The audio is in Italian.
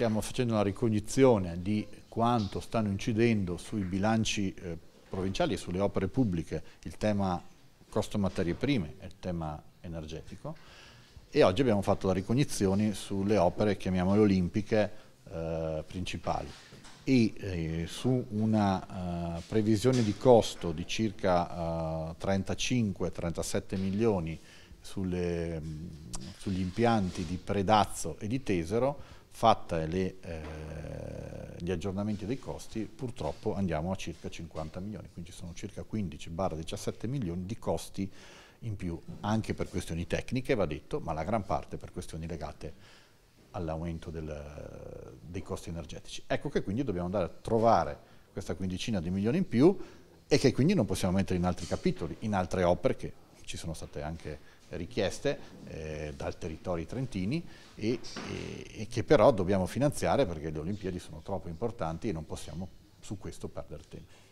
stiamo facendo una ricognizione di quanto stanno incidendo sui bilanci eh, provinciali e sulle opere pubbliche il tema costo materie prime e il tema energetico e oggi abbiamo fatto la ricognizione sulle opere, chiamiamole olimpiche, eh, principali e eh, su una eh, previsione di costo di circa 35-37 eh, milioni sulle, sugli impianti di Predazzo e di Tesero, fatta le, eh, gli aggiornamenti dei costi, purtroppo andiamo a circa 50 milioni, quindi sono circa 15-17 milioni di costi in più, anche per questioni tecniche, va detto, ma la gran parte per questioni legate all'aumento dei costi energetici. Ecco che quindi dobbiamo andare a trovare questa quindicina di milioni in più e che quindi non possiamo mettere in altri capitoli, in altre opere che ci sono state anche richieste eh, dal territorio trentini e, e, e, che però dobbiamo finanziare perché le Olimpiadi sono troppo importanti e non possiamo su questo perdere tempo.